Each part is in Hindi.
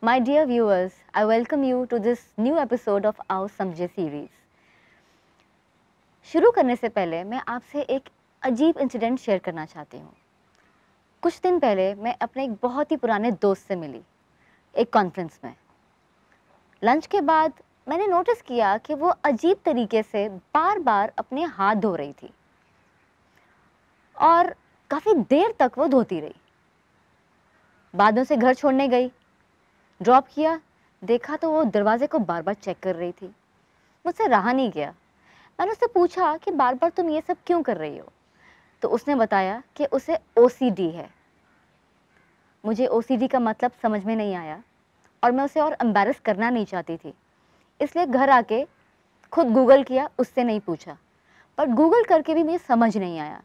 My dear viewers, I welcome you to this new episode of our समझे सीरीज शुरू करने से पहले मैं आपसे एक अजीब इंसिडेंट शेयर करना चाहती हूँ कुछ दिन पहले मैं अपने एक बहुत ही पुराने दोस्त से मिली एक कॉन्फ्रेंस में लंच के बाद मैंने नोटिस किया कि वो अजीब तरीके से बार बार अपने हाथ धो रही थी और काफ़ी देर तक वो धोती रही बाद में उसे घर छोड़ने गई ड्रॉप किया देखा तो वो दरवाजे को बार बार चेक कर रही थी मुझसे रहा नहीं गया मैंने उससे पूछा कि बार बार तुम ये सब क्यों कर रही हो तो उसने बताया कि उसे ओ है मुझे ओ का मतलब समझ में नहीं आया और मैं उसे और एम्बेरस करना नहीं चाहती थी इसलिए घर आके खुद गूगल किया उससे नहीं पूछा पर गूगल करके भी मुझे समझ नहीं आया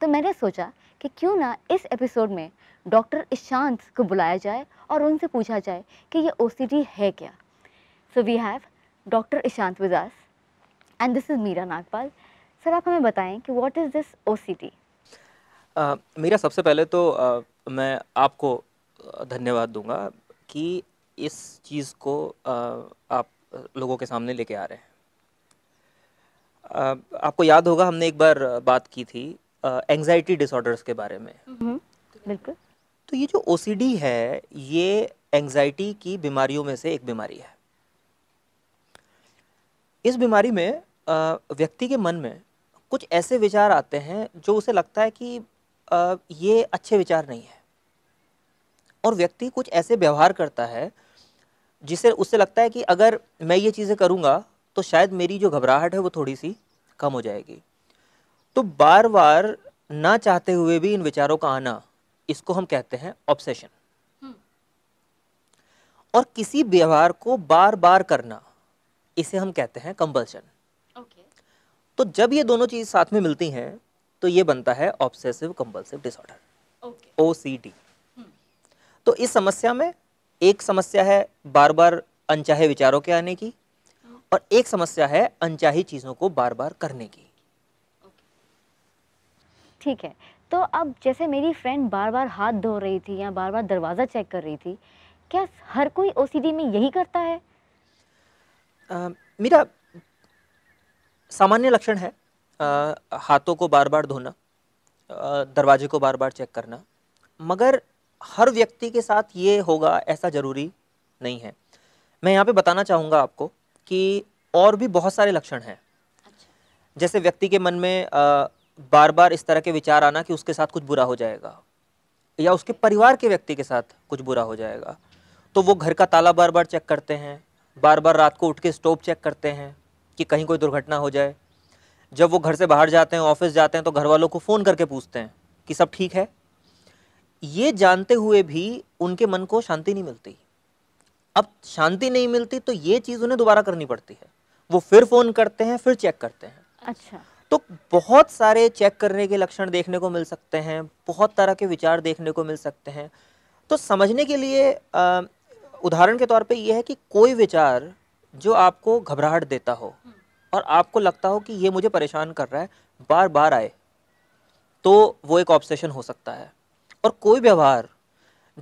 तो मैंने सोचा कि क्यों ना इस एपिसोड में डॉक्टर इशांत को बुलाया जाए और उनसे पूछा जाए कि ये ओ है क्या so we have doctor Ishant Vidas and this is Meera Nagpal sir आप हमें बताएं कि what is this O Meera सबसे पहले तो uh, मैं आपको धन्यवाद दूंगा कि इस चीज़ को uh, आप लोगों के सामने लेके आ रहे हैं uh, आपको याद होगा हमने एक बार बात की थी एंग्जाइटी uh, डिसऑर्डर्स के बारे में हम्म, बिल्कुल तो ये जो ओ है ये एंग्जाइटी की बीमारियों में से एक बीमारी है इस बीमारी में व्यक्ति के मन में कुछ ऐसे विचार आते हैं जो उसे लगता है कि ये अच्छे विचार नहीं है और व्यक्ति कुछ ऐसे व्यवहार करता है जिसे उससे लगता है कि अगर मैं ये चीज़ें करूँगा तो शायद मेरी जो घबराहट है वो थोड़ी सी कम हो जाएगी तो बार बार ना चाहते हुए भी इन विचारों का आना इसको हम कहते हैं ऑब्सेशन हम्म। और किसी व्यवहार को बार बार करना इसे हम कहते हैं कंपल्शन तो जब ये दोनों चीज साथ में मिलती हैं तो ये बनता है obsessive compulsive disorder O C D तो इस समस्या में एक समस्या है बार बार अनचाहे विचारों के आने की हम्म। और एक समस्या है अनचाही चीज़ों को बार बार करने की ठीक है तो अब जैसे मेरी फ्रेंड बार बार हाथ धो रही थी या बार बार दरवाज़ा चेक कर रही थी क्या हर कोई ओ में यही करता है मेरा सामान्य लक्षण है आ, हाथों को बार बार धोना दरवाजे को बार बार चेक करना मगर हर व्यक्ति के साथ ये होगा ऐसा ज़रूरी नहीं है मैं यहाँ पे बताना चाहूँगा आपको कि और भी बहुत सारे लक्षण हैं अच्छा। जैसे व्यक्ति के मन में आ, बार बार इस तरह के विचार आना कि उसके साथ कुछ बुरा हो जाएगा या उसके परिवार के व्यक्ति के साथ कुछ बुरा हो जाएगा तो वो घर का ताला बार बार चेक करते हैं बार बार रात को उठ के स्टोव चेक करते हैं कि कहीं कोई दुर्घटना हो जाए जब वो घर से बाहर जाते हैं ऑफिस जाते हैं तो घर वालों को फ़ोन करके पूछते हैं कि सब ठीक है ये जानते हुए भी उनके मन को शांति नहीं मिलती अब शांति नहीं मिलती तो ये चीज़ उन्हें दोबारा करनी पड़ती है वो फिर फ़ोन करते हैं फिर चेक करते हैं अच्छा तो बहुत सारे चेक करने के लक्षण देखने को मिल सकते हैं बहुत तरह के विचार देखने को मिल सकते हैं तो समझने के लिए उदाहरण के तौर पे यह है कि कोई विचार जो आपको घबराहट देता हो और आपको लगता हो कि ये मुझे परेशान कर रहा है बार बार आए तो वो एक ऑब्सेशन हो सकता है और कोई व्यवहार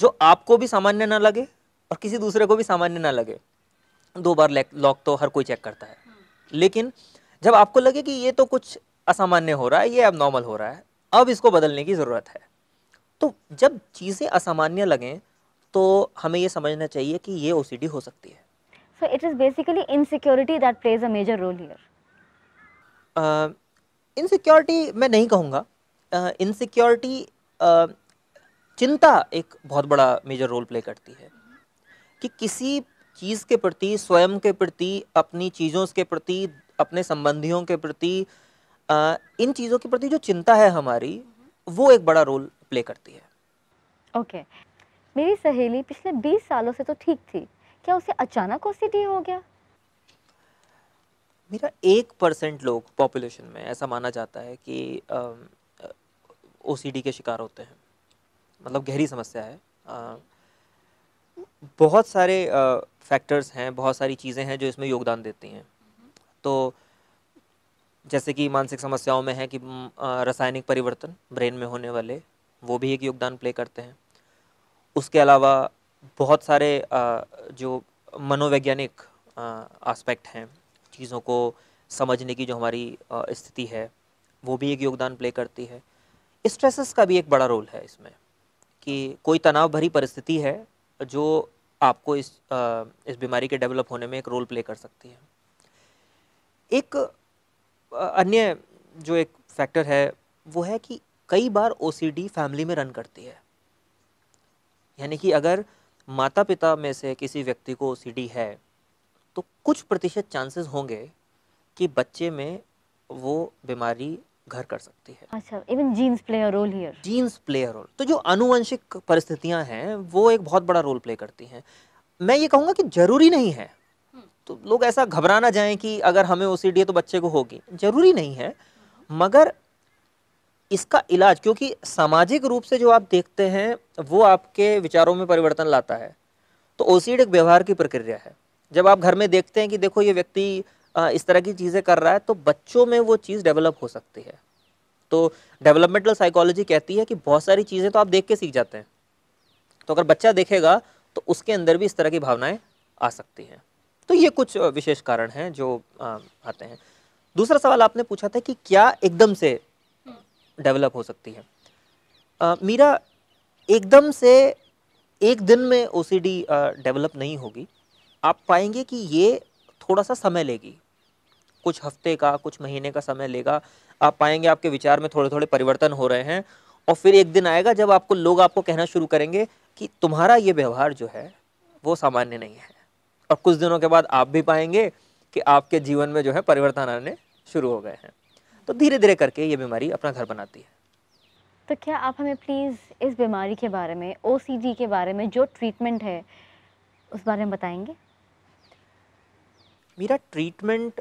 जो आपको भी सामान्य ना लगे और किसी दूसरे को भी सामान्य ना लगे दो बार लॉक तो हर कोई चेक करता है लेकिन जब आपको लगे कि ये तो कुछ असामान्य हो रहा है ये अब नॉर्मल हो रहा है अब इसको बदलने की ज़रूरत है तो जब चीज़ें असामान्य लगें तो हमें ये समझना चाहिए कि ये ओ हो सकती है so it is basically insecurity that plays a major role here insecurity मैं नहीं कहूँगा इनसिक्योरिटी सिक्योरिटी चिंता एक बहुत बड़ा मेजर रोल प्ले करती है कि किसी चीज़ के प्रति स्वयं के प्रति अपनी चीज़ों के प्रति अपने संबंधियों के प्रति इन चीज़ों के प्रति जो चिंता है हमारी वो एक बड़ा रोल प्ले करती है ओके मेरी सहेली पिछले 20 सालों से तो ठीक थी क्या उसे अचानक ओसीडी हो गया मेरा एक परसेंट लोग पॉपुलेशन में ऐसा माना जाता है कि ओसीडी के शिकार होते हैं मतलब गहरी समस्या है आ, बहुत सारे फैक्टर्स हैं बहुत सारी चीज़ें हैं जो इसमें योगदान देती हैं तो जैसे कि मानसिक समस्याओं में है कि रासायनिक परिवर्तन ब्रेन में होने वाले वो भी एक योगदान प्ले करते हैं उसके अलावा बहुत सारे जो मनोवैज्ञानिक आस्पेक्ट हैं चीज़ों को समझने की जो हमारी स्थिति है वो भी एक योगदान प्ले करती है स्ट्रेसेस का भी एक बड़ा रोल है इसमें कि कोई तनाव भरी परिस्थिति है जो आपको इस इस बीमारी के डेवलप होने में एक रोल प्ले कर सकती है एक अन्य जो एक फैक्टर है वो है कि कई बार ओ फैमिली में रन करती है यानी कि अगर माता पिता में से किसी व्यक्ति को ओ है तो कुछ प्रतिशत चांसेस होंगे कि बच्चे में वो बीमारी घर कर सकती है अच्छा even genes play a role here genes play a role तो जो अनुवंशिक परिस्थितियां हैं वो एक बहुत बड़ा रोल प्ले करती हैं मैं ये कहूँगा कि जरूरी नहीं है तो लोग ऐसा घबराना जाए कि अगर हमें ओ है तो बच्चे को होगी ज़रूरी नहीं है मगर इसका इलाज क्योंकि सामाजिक रूप से जो आप देखते हैं वो आपके विचारों में परिवर्तन लाता है तो ओ एक व्यवहार की प्रक्रिया है जब आप घर में देखते हैं कि देखो ये व्यक्ति इस तरह की चीज़ें कर रहा है तो बच्चों में वो चीज़ डेवलप हो सकती है तो डेवलपमेंटल साइकोलॉजी कहती है कि बहुत सारी चीज़ें तो आप देख के सीख जाते हैं तो अगर बच्चा देखेगा तो उसके अंदर भी इस तरह की भावनाएं आ सकती हैं तो ये कुछ विशेष कारण हैं जो आते हैं दूसरा सवाल आपने पूछा था कि क्या एकदम से डेवलप हो सकती है आ, मीरा एकदम से एक दिन में ओ डेवलप नहीं होगी आप पाएंगे कि ये थोड़ा सा समय लेगी कुछ हफ्ते का कुछ महीने का समय लेगा आप पाएंगे आपके विचार में थोड़े थोड़े परिवर्तन हो रहे हैं और फिर एक दिन आएगा जब आपको लोग आपको कहना शुरू करेंगे कि तुम्हारा ये व्यवहार जो है वो सामान्य नहीं है और कुछ दिनों के बाद आप भी पाएंगे कि आपके जीवन में जो है परिवर्तन आने शुरू हो गए हैं तो धीरे धीरे करके ये बीमारी अपना घर बनाती है तो क्या आप हमें प्लीज़ इस बीमारी के बारे में ओ के बारे में जो ट्रीटमेंट है उस बारे में बताएंगे मेरा ट्रीटमेंट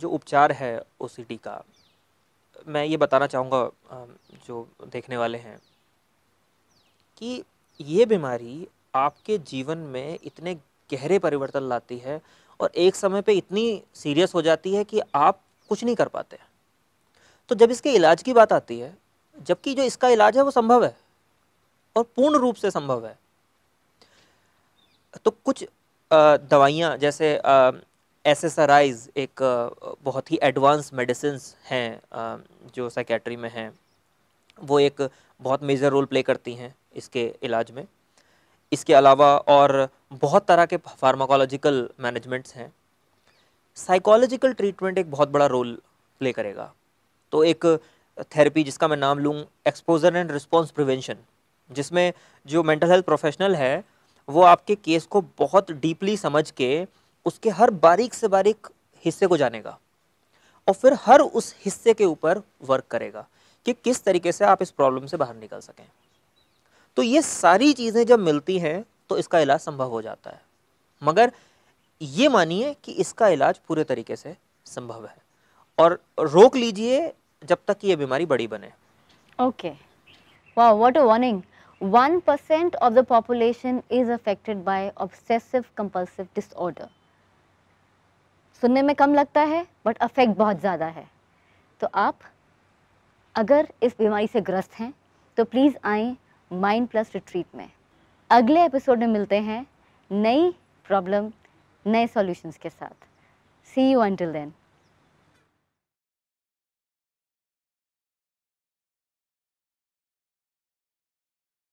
जो उपचार है ओ का मैं ये बताना चाहूँगा जो देखने वाले हैं कि ये बीमारी आपके जीवन में इतने गहरे परिवर्तन लाती है और एक समय पे इतनी सीरियस हो जाती है कि आप कुछ नहीं कर पाते तो जब इसके इलाज की बात आती है जबकि जो इसका इलाज है वो संभव है और पूर्ण रूप से संभव है तो कुछ दवाइयाँ जैसे एस एस आर आईज एक बहुत ही एडवांस मेडिसिन हैं जो साइकेट्री में हैं वो एक बहुत मेजर रोल प्ले करती हैं इसके इलाज में इसके अलावा और बहुत तरह के फार्माकोलॉजिकल मैनेजमेंट्स हैं साइकोलॉजिकल ट्रीटमेंट एक बहुत बड़ा रोल प्ले करेगा तो एक थेरेपी जिसका मैं नाम लूँ एक्सपोजर एंड रिस्पॉन्स प्रिवेंशन जिसमें जो मेंटल हेल्थ प्रोफेशनल है वो आपके केस को बहुत डीपली समझ के उसके हर बारीक से बारीक हिस्से को जानेगा और फिर हर उस हिस्से के ऊपर वर्क करेगा कि किस तरीके से आप इस प्रॉब्लम से बाहर निकल सकें तो ये सारी चीज़ें जब मिलती हैं तो इसका इलाज संभव हो जाता है मगर ये मानिए कि इसका इलाज पूरे तरीके से संभव है और रोक लीजिए जब तक ये बीमारी बड़ी बने ओके वाह what a warning percent of the population is affected by obsessive compulsive disorder सुनने में कम लगता है बट अफेक्ट बहुत ज़्यादा है तो आप अगर इस बीमारी से ग्रस्त हैं तो प्लीज़ आएँ माइंड प्लस रिट्रीट में अगले एपिसोड में मिलते हैं नई प्रॉब्लम नए सॉल्यूशंस के साथ सी यू अंटिल देन